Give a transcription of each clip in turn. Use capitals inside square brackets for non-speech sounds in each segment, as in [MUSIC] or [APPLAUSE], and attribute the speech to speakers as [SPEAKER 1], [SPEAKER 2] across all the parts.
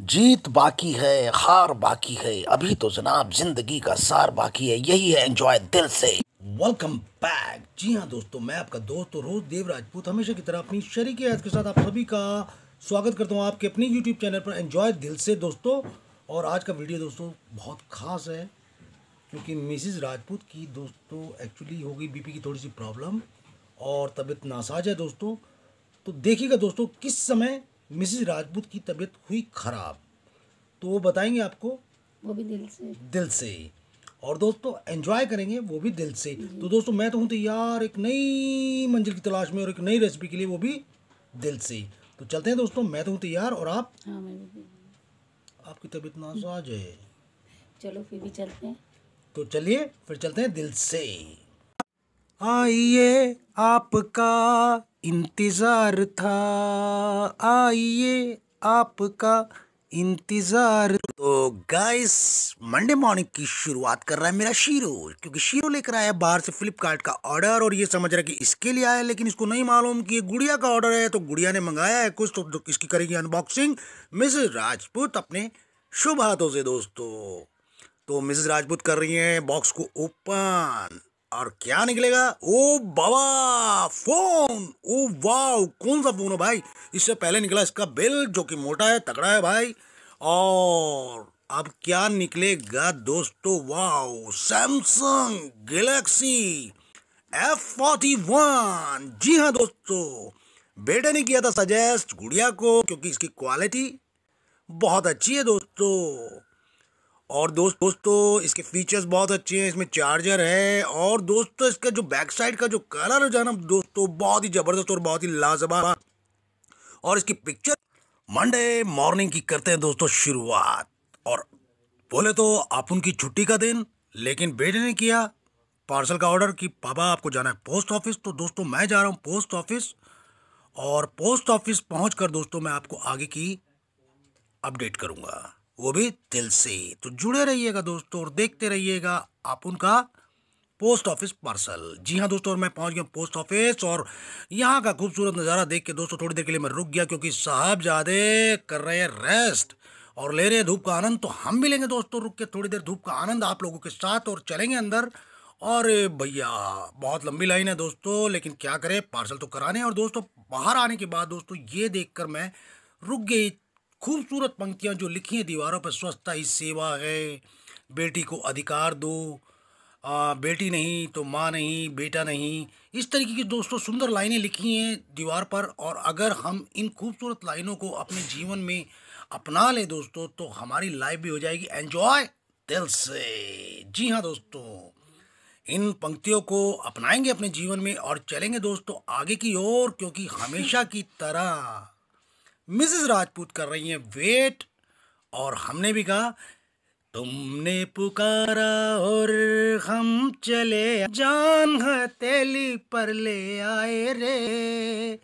[SPEAKER 1] जीत बाकी है हार बाकी है अभी तो जनाब जिंदगी का सार बाकी है यही है एंजॉय दिल से वेलकम बैक जी हाँ दोस्तों मैं आपका दोस्त और रोज देव राजपूत हमेशा की तरह अपनी शरीक आज के साथ आप सभी का स्वागत करता हूँ आपके अपने यूट्यूब चैनल पर एंजॉय दिल से दोस्तों और आज का वीडियो दोस्तों बहुत ख़ास है क्योंकि मिसिज़ राजपूत की दोस्तों एक्चुअली हो गई बीपी की थोड़ी सी प्रॉब्लम और तबीयत नासाज है दोस्तों तो देखिएगा दोस्तों किस समय मिसिज राजपूत की तबीयत हुई खराब तो वो बताएंगे आपको वो भी दिल से दिल से और दोस्तों एंजॉय करेंगे वो भी दिल से तो दोस्तों मैं तो हूँ तो यार एक नई मंजिल की तलाश में और एक नई रेसिपी के लिए वो भी दिल से तो चलते हैं दोस्तों मैं तो हूँ तैयार और आप हाँ, आपकी तबीयत नासाज है
[SPEAKER 2] चलो फिर भी चलते हैं
[SPEAKER 1] तो चलिए फिर चलते हैं दिल से आइए आपका इंतज़ार था आइए आपका इंतज़ार तो गाइस मंडे मॉर्निंग की शुरुआत कर रहा है मेरा शीरो क्योंकि शीरो लेकर आया बाहर से फ्लिपकार्ट का ऑर्डर और ये समझ रहा है कि इसके लिए आया है लेकिन इसको नहीं मालूम कि ये गुड़िया का ऑर्डर है तो गुड़िया ने मंगाया है कुछ तो, तो किसकी करेगी अनबॉक्सिंग मिसेज राजपूत अपने शुभ हाथों से दोस्तों तो मिसेज राजपूत कर रही है बॉक्स को ओपन और क्या निकलेगा ओ बाबा फोन ओ वाओ कौन सा फोन है भाई इससे पहले निकला इसका बिल जो कि मोटा है तगड़ा है भाई और अब क्या निकलेगा दोस्तों wow Samsung Galaxy F forty one जी हाँ दोस्तों बेटे ने किया था सजेस्ट गुड़िया को क्योंकि इसकी क्वालिटी बहुत अच्छी है दोस्तों और दोस्त दोस्तों इसके फीचर्स बहुत अच्छे हैं इसमें चार्जर है और दोस्तों इसका जो बैक साइड का जो कलर है ना दोस्तों बहुत ही ज़बरदस्त और बहुत ही लाजवाब और इसकी पिक्चर मंडे मॉर्निंग की करते हैं दोस्तों शुरुआत और बोले तो आप उनकी छुट्टी का दिन लेकिन बेटे ने किया पार्सल का ऑर्डर कि पापा आपको जाना है पोस्ट ऑफिस तो दोस्तों मैं जा रहा हूँ पोस्ट ऑफिस और पोस्ट ऑफिस पहुँच कर दोस्तों मैं आपको आगे की अपडेट करूँगा वो भी दिल से तो जुड़े रहिएगा दोस्तों और देखते रहिएगा आप उनका पोस्ट ऑफिस पार्सल जी हाँ दोस्तों और मैं पहुंच गया पोस्ट ऑफिस और यहाँ का खूबसूरत नज़ारा देख के दोस्तों थोड़ी देर के लिए मैं रुक गया क्योंकि साहब ज़्यादा कर रहे हैं रेस्ट और ले रहे हैं धूप का आनंद तो हम भी लेंगे दोस्तों रुक के थोड़ी देर धूप का आनंद आप लोगों के साथ और चलेंगे अंदर और भैया बहुत लंबी लाइन है दोस्तों लेकिन क्या करें पार्सल तो कराने और दोस्तों बाहर आने के बाद दोस्तों ये देख मैं रुक गई खूबसूरत पंक्तियाँ जो लिखी हैं दीवारों पर स्वच्छता ही सेवा है बेटी को अधिकार दो आ, बेटी नहीं तो माँ नहीं बेटा नहीं इस तरीके की दोस्तों सुंदर लाइनें लिखी हैं दीवार पर और अगर हम इन खूबसूरत लाइनों को अपने जीवन में अपना लें दोस्तों तो हमारी लाइफ भी हो जाएगी एंजॉय दिल से जी हाँ दोस्तों इन पंक्तियों को अपनाएंगे अपने जीवन में और चलेंगे दोस्तों आगे की ओर क्योंकि हमेशा की तरह मिसेस राजपूत कर रही हैं वेट और हमने भी कहा तुमने पुकारा और हम चले जान हथेली पर ले आए रे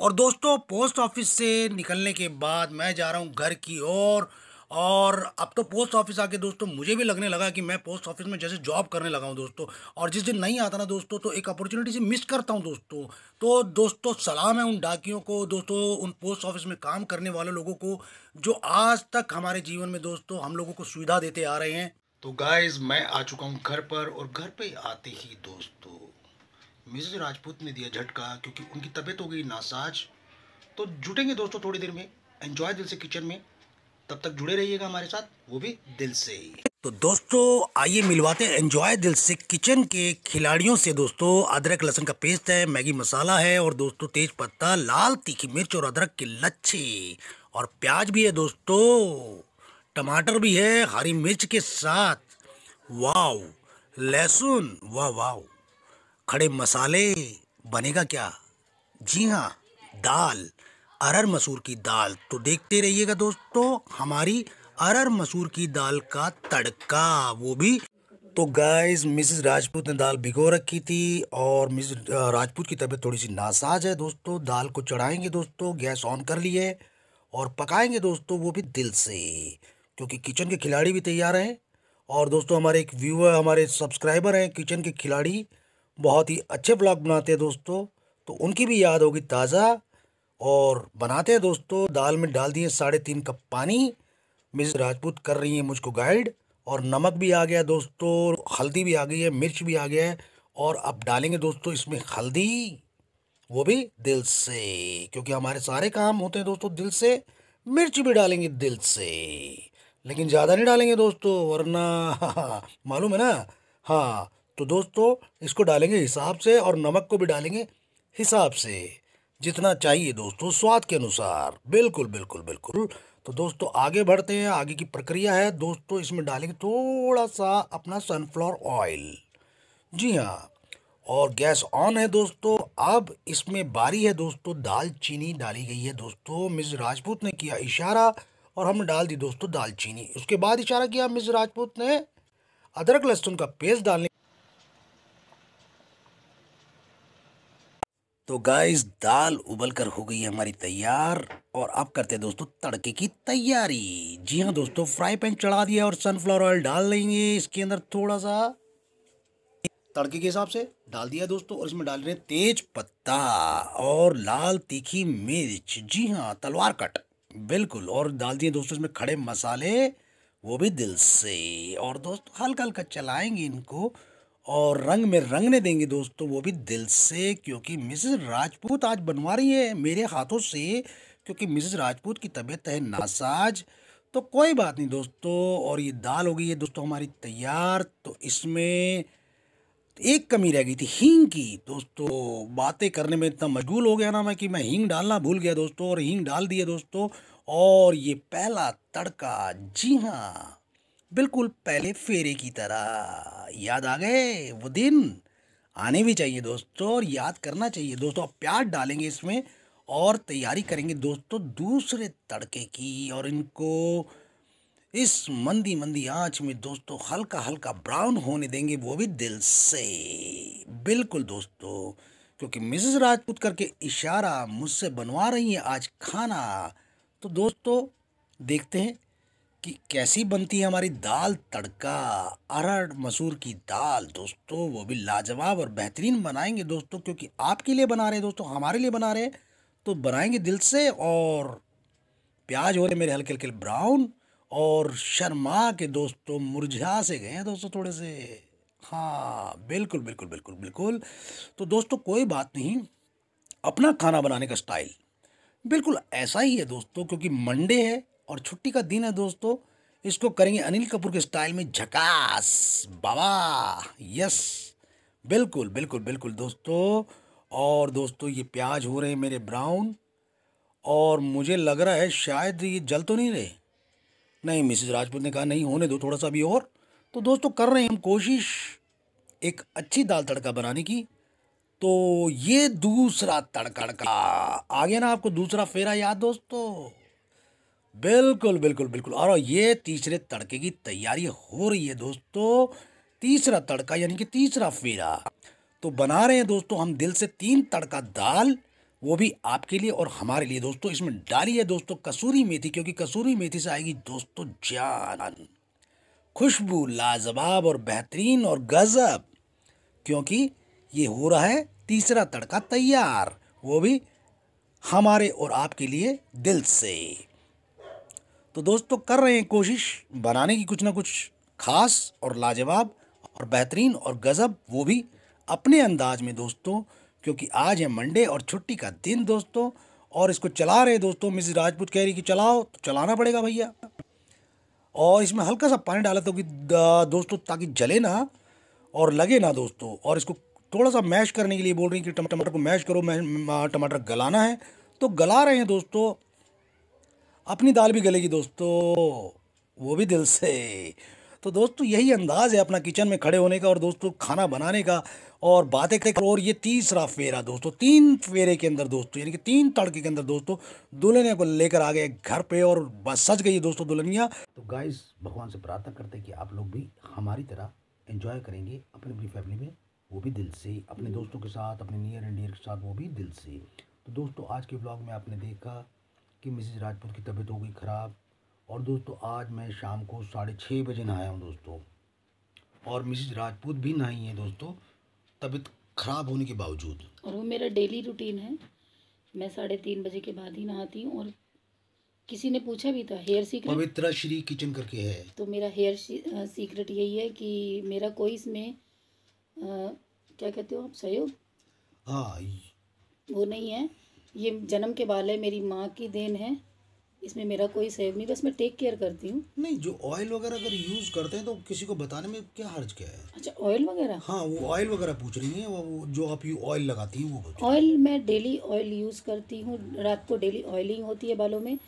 [SPEAKER 1] और दोस्तों पोस्ट ऑफिस से निकलने के बाद मैं जा रहा हूँ घर की ओर और और अब तो पोस्ट ऑफिस आके दोस्तों मुझे भी लगने लगा कि मैं पोस्ट ऑफिस में जैसे जॉब करने लगा हूँ दोस्तों और जिस दिन नहीं आता ना दोस्तों तो एक अपॉर्चुनिटी से मिस करता हूँ दोस्तों तो दोस्तों सलाम है उन डाकियों को दोस्तों उन पोस्ट ऑफिस में काम करने वाले लोगों को जो आज तक हमारे जीवन में दोस्तों हम लोगों को सुविधा देते आ रहे हैं तो गाइज मैं आ चुका हूँ घर पर और घर पर आते ही दोस्तों मिसेज राजपूत ने दिया झटका क्योंकि उनकी तबीयत हो गई नासाज तो जुटेंगे दोस्तों थोड़ी देर में एंजॉय दिल से किचन में तब तक जुड़े रहिएगा हमारे साथ वो भी दिल से ही तो दोस्तों आइए मिलवाते हैं एंजॉय दिल से किचन के खिलाड़ियों से दोस्तों अदरक लहसुन का पेस्ट है मैगी मसाला है और दोस्तों तेज पत्ता लाल तीखी मिर्च और अदरक की लच्छी और प्याज भी है दोस्तों टमाटर भी है हरी मिर्च के साथ वाव लहसुन वाह वाह खड़े मसाले बनेगा क्या जी हाँ दाल अरहर मसूर की दाल तो देखते रहिएगा दोस्तों हमारी अरर मसूर की दाल का तड़का वो भी तो गाइस मिसेस राजपूत ने दाल भिगो रखी थी और मिस राजपूत की तबीयत थोड़ी सी नासाज है दोस्तों दाल को चढ़ाएंगे दोस्तों गैस ऑन कर लिए और पकाएंगे दोस्तों वो भी दिल से क्योंकि किचन के खिलाड़ी भी तैयार हैं और दोस्तों हमारे एक व्यूअर हमारे सब्सक्राइबर हैं किचन के खिलाड़ी बहुत ही अच्छे ब्लॉग बनाते हैं दोस्तों तो उनकी भी याद होगी ताज़ा और बनाते हैं दोस्तों दाल में डाल दिए साढ़े तीन कप पानी मिस राजपूत कर रही हैं मुझको गाइड और नमक भी आ गया दोस्तों हल्दी भी आ गई है मिर्च भी आ गया है और अब डालेंगे दोस्तों इसमें हल्दी वो भी दिल से क्योंकि हमारे सारे काम होते हैं दोस्तों दिल से मिर्च भी डालेंगे दिल से लेकिन ज़्यादा नहीं डालेंगे दोस्तों वरना [LAUGHS] मालूम है ना हाँ तो दोस्तों इसको डालेंगे हिसाब से और नमक को भी डालेंगे हिसाब से जितना चाहिए दोस्तों स्वाद के अनुसार बिल्कुल बिल्कुल बिल्कुल तो दोस्तों आगे बढ़ते हैं आगे की प्रक्रिया है दोस्तों इसमें डालेंगे थोड़ा सा अपना सनफ्लावर ऑयल जी हाँ और गैस ऑन है दोस्तों अब इसमें बारी है दोस्तों दालचीनी डाली गई है दोस्तों मिस राजपूत ने किया इशारा और हमने डाल दी दोस्तों दालचीनी उसके बाद इशारा किया मिस राजपूत ने अदरक लहसुन का पेस्ट डालने तो गाइस दाल उबल कर हो गई है हमारी तैयार और अब करते हैं दोस्तों तड़के की तैयारी जी हाँ दोस्तों फ्राई पैन चढ़ा दिया और सनफ्लावर ऑयल डाल लेंगे इसके अंदर थोड़ा सा तड़के के हिसाब से डाल दिया दोस्तों और इसमें डाल रहे हैं तेज पत्ता और लाल तीखी मिर्च जी हाँ तलवार कट बिल्कुल और डाल दिए दोस्तों इसमें खड़े मसाले वो भी दिल से और दोस्तों हल्का हल्का चलाएंगे इनको और रंग में रंगने देंगे दोस्तों तो वो भी दिल से क्योंकि मिसेस राजपूत आज बनवा रही है मेरे हाथों से क्योंकि मिसेस राजपूत की तबीयत है नासाज तो कोई बात नहीं दोस्तों और ये दाल हो गई है दोस्तों हमारी तैयार तो इसमें एक कमी रह गई थी हींग की दोस्तों बातें करने में इतना मजबूल हो गया ना मैं कि मैं हींग डालना भूल गया दोस्तों और हींग डाल दिए दोस्तों और ये पहला तड़का जी हाँ बिल्कुल पहले फेरे की तरह याद आ गए वो दिन आने भी चाहिए दोस्तों और याद करना चाहिए दोस्तों आप प्यार डालेंगे इसमें और तैयारी करेंगे दोस्तों दूसरे तड़के की और इनको इस मंदी मंदी आंच में दोस्तों हल्का हल्का ब्राउन होने देंगे वो भी दिल से बिल्कुल दोस्तों क्योंकि मिसेस राजपूत करके इशारा मुझसे बनवा रही हैं आज खाना तो दोस्तों देखते हैं कि कैसी बनती है हमारी दाल तड़का अरहर मसूर की दाल दोस्तों वो भी लाजवाब और बेहतरीन बनाएंगे दोस्तों क्योंकि आपके लिए बना रहे हैं दोस्तों हमारे लिए बना रहे हैं तो बनाएंगे दिल से और प्याज हो रहे मेरे हल्के हल्के ब्राउन और शर्मा के दोस्तों मुरझा से गए हैं दोस्तों थोड़े से हाँ बिल्कुल बिल्कुल बिल्कुल बिल्कुल तो दोस्तों कोई बात नहीं अपना खाना बनाने का स्टाइल बिल्कुल ऐसा ही है दोस्तों क्योंकि मंडे है और छुट्टी का दिन है दोस्तों इसको करेंगे अनिल कपूर के स्टाइल में झकास बाबा यस बिल्कुल बिल्कुल बिल्कुल दोस्तों और दोस्तों ये प्याज हो रहे हैं मेरे ब्राउन और मुझे लग रहा है शायद ये जल तो नहीं रहे नहीं मिसेज राजपूत ने कहा नहीं होने दो थोड़ा सा भी और तो दोस्तों कर रहे हैं हम कोशिश एक अच्छी दाल तड़का बनाने की तो ये दूसरा तड़का आ गया ना आपको दूसरा फेरा याद दोस्तों बिल्कुल बिल्कुल बिल्कुल और ये तीसरे तड़के की तैयारी हो रही है दोस्तों तीसरा तड़का यानी कि तीसरा फेरा तो बना रहे हैं दोस्तों हम दिल से तीन तड़का दाल वो भी आपके लिए और हमारे लिए दोस्तों इसमें डालिए दोस्तों कसूरी मेथी क्योंकि कसूरी मेथी से आएगी दोस्तों जान खुशबू लाजवाब और बेहतरीन और गज़ब क्योंकि ये हो रहा है तीसरा तड़का तैयार वो भी हमारे और आपके लिए दिल से तो दोस्तों तो कर रहे हैं कोशिश बनाने की कुछ ना कुछ खास और लाजवाब और बेहतरीन और गज़ब वो भी अपने अंदाज में दोस्तों क्योंकि आज है मंडे और छुट्टी का दिन दोस्तों और इसको चला रहे दोस्तों मिस राजपूत कह रही कि चलाओ तो चलाना पड़ेगा भैया और इसमें हल्का सा पानी डाला तो कि दोस्तों ताकि जले ना और लगे ना दोस्तों और इसको थोड़ा सा मैश करने के लिए बोल रही कि टमाटर को मैश करो टमाटर गलाना है तो गला रहे हैं दोस्तों अपनी दाल भी गलेगी दोस्तों वो भी दिल से तो दोस्तों यही अंदाज है अपना किचन में खड़े होने का और दोस्तों खाना बनाने का और बातें कर और ये तीसरा फेरा दोस्तों तीन फेरे के अंदर दोस्तों यानी कि तीन तड़के के अंदर दोस्तों दुल्हनिया को लेकर आ गए घर पे और बस सज गई दोस्तों दुल्हनिया तो गाइस भगवान से प्रार्थना करते कि आप लोग भी हमारी तरह इन्जॉय करेंगे अपनी अपनी फैमिली में वो भी दिल से अपने दोस्तों के साथ अपने नियर एंड डियर के साथ वो भी दिल से तो दोस्तों आज के ब्लॉग में आपने देखा कि मिसेज राजपूत की तबीयत हो गई ख़राब और दोस्तों आज मैं शाम को साढ़े छः बजे नहाया हूँ दोस्तों और मिसेज राजपूत भी नहाई है दोस्तों तबीयत ख़राब होने के बावजूद
[SPEAKER 2] और वो मेरा डेली रूटीन है मैं साढ़े तीन बजे के बाद ही नहाती हूँ और किसी ने पूछा भी था hair secret
[SPEAKER 1] Pavitra Shri kitchen करके है
[SPEAKER 2] तो मेरा हेयर सीक्रेट यही है कि मेरा कोई इसमें क्या कहते हो आप सहयोग हाँ वो नहीं है ये जन्म के बाल है मेरी माँ की देन है इसमें मेरा कोई सेव नहीं बस मैं टेक केयर करती हूँ
[SPEAKER 1] नहीं जो ऑयल वगैरह अगर यूज़ करते हैं तो किसी को बताने में क्या हर्ज क्या है
[SPEAKER 2] अच्छा ऑयल वगैरह हाँ वो
[SPEAKER 1] ऑयल वगैरह पूछ रही है वो जो आप यू ऑयल लगाती हैं वो
[SPEAKER 2] ऑयल मैं डेली ऑयल यूज़ करती हूँ रात को डेली ऑयलिंग होती है बालों में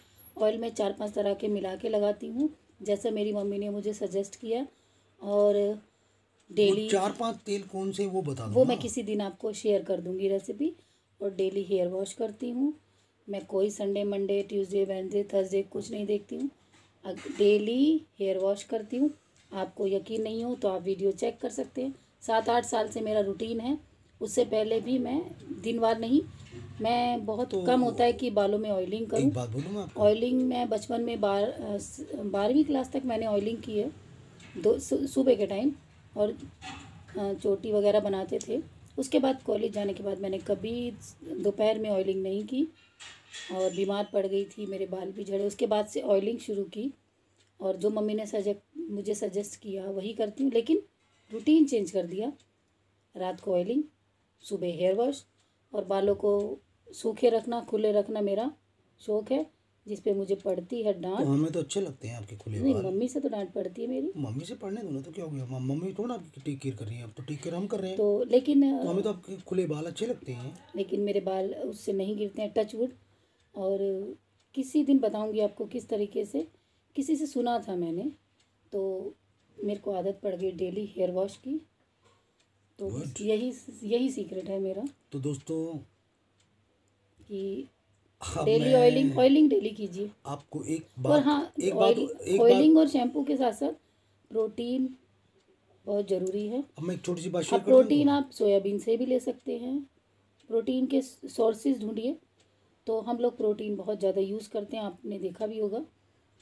[SPEAKER 2] ऑयल मैं चार पाँच तरह के मिला के लगाती हूँ जैसा मेरी मम्मी ने मुझे सजेस्ट किया और डेली चार
[SPEAKER 1] पाँच तेल कौन से वो बता वो
[SPEAKER 2] मैं किसी दिन आपको शेयर कर दूंगी रेसिपी और डेली हेयर वॉश करती हूँ मैं कोई Sunday Monday Tuesday Wednesday Thursday कुछ नहीं देखती हूँ डेली हेयर वॉश करती हूँ आपको यकीन नहीं हो तो आप वीडियो चेक कर सकते हैं सात आठ साल से मेरा रूटीन है उससे पहले भी मैं दिन बार नहीं मैं बहुत तो कम होता है कि बालों में ऑयलिंग करूँ ऑयलिंग मैं बचपन में बार बारहवीं क्लास तक मैंने ऑयलिंग की है दो सुबह के टाइम और चोटी वगैरह बनाते थे उसके बाद कॉलेज जाने के बाद मैंने कभी दोपहर में ऑयलिंग नहीं की और बीमार पड़ गई थी मेरे बाल भी झड़े उसके बाद से ऑयलिंग शुरू की और जो मम्मी ने सजेक्ट मुझे सजेस्ट किया वही करती हूँ लेकिन रूटीन चेंज कर दिया रात को ऑयलिंग सुबह हेयर वॉश और बालों को सूखे रखना खुले रखना मेरा शौक़ है जिस पे मुझे पड़ती है डांट तो हमें तो अच्छे
[SPEAKER 1] लगते हैं आपके खुले नहीं मम्मी
[SPEAKER 2] से तो डांट पड़ती है मेरी
[SPEAKER 1] मम्मी से पढ़ने दो ना तो क्या हो गया मम्मी थोड़ा आपकी टेक केयर कर रही है अब तो टेक केयर हम कर रहे हैं तो
[SPEAKER 2] लेकिन तो हमें तो
[SPEAKER 1] आपके खुले बाल अच्छे लगते हैं
[SPEAKER 2] लेकिन मेरे बाल उससे नहीं गिरते हैं टच वुड और किसी दिन बताऊँगी आपको किस तरीके से किसी से सुना था मैंने तो मेरे को आदत पड़ गई डेली हेयर वॉश की तो यही यही सीक्रेट है मेरा तो दोस्तों कि डेली ऑयलिंग ऑयलिंग डेली कीजिए आपको एक बात और हाँ एक बात एक ऑयलिंग और शैम्पू के साथ साथ प्रोटीन बहुत ज़रूरी है
[SPEAKER 1] अब मैं एक छोटी सी बात आप प्रोटीन
[SPEAKER 2] आप सोयाबीन से भी ले सकते हैं प्रोटीन के सोर्सेज ढूंढिए तो हम लोग प्रोटीन बहुत ज़्यादा यूज़ करते हैं आपने देखा भी होगा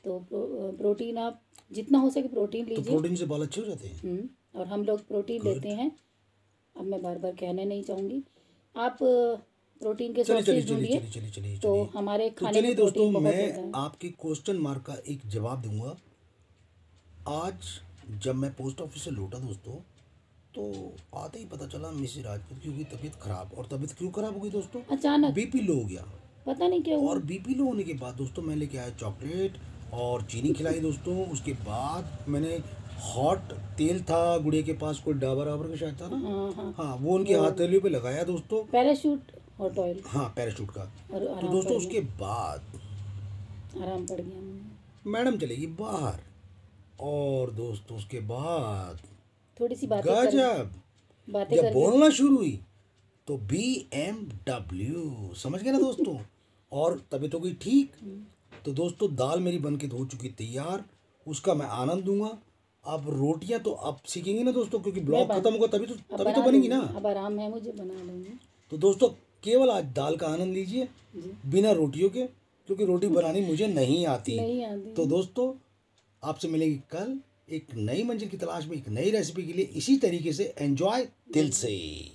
[SPEAKER 2] तो प्रोटीन आप जितना हो सके प्रोटीन तो लीजिए तो प्रोटीन से
[SPEAKER 1] बाल अच्छे हो जाते हैं हम्म,
[SPEAKER 2] और हम लोग प्रोटीन लेते हैं अब मैं बार बार कहना नहीं चाहूँगी आप प्रोटीन के चली, चली, चली, चली, चली, चली, चली, तो हमारे तो खाने में दोस्तों मैं
[SPEAKER 1] आपके क्वेश्चन मार्क का एक जवाब दूंगा आज जब मैं पोस्ट ऑफिस से लौटा दोस्तों तो आते ही पता चला मिसी राजपूत की हुई तबीयत खराब और तबीयत क्यों खराब हो गई दोस्तों अचानक बीपी लो हो गया पता नहीं क्या और बीपी लो होने के बाद दोस्तों मैं लेके आया चॉकलेट और चीनी खिलाई दोस्तों उसके बाद मैंने हॉट तेल था गुड़िया के पास कोई डाबर वाबर का शायद था ना हाँ, हाँ, हाँ, हाँ वो उनके हाथ तेलियों पे लगाया दोस्तों
[SPEAKER 2] पैराशूट और टॉयल
[SPEAKER 1] हाँ पैराशूट का और तो दोस्तों उसके बाद
[SPEAKER 2] आराम पड़ गया मैडम
[SPEAKER 1] चलेगी बाहर और दोस्तों उसके बाद
[SPEAKER 2] थोड़ी सी बातें गजब बातें जब बोलना
[SPEAKER 1] शुरू हुई तो बी एम डब्ल्यू समझ गए ना दोस्तों और तबीयत हो गई ठीक तो दोस्तों दाल मेरी बन के धो चुकी तैयार उसका मैं आनंद दूंगा अब रोटियां तो आप सीखेंगे ना दोस्तों क्योंकि ब्लॉग खत्म होगा तभी तो तभी तो बनेगी ना
[SPEAKER 2] अब आराम है मुझे बना लेंगे
[SPEAKER 1] तो दोस्तों केवल आज दाल का आनंद लीजिए बिना रोटियों के क्योंकि रोटी बनानी मुझे नहीं आती नहीं आती तो दोस्तों आपसे मिलेंगे कल एक नई मंजिल की तलाश में एक नई रेसिपी के लिए इसी तरीके से एंजॉय दिल से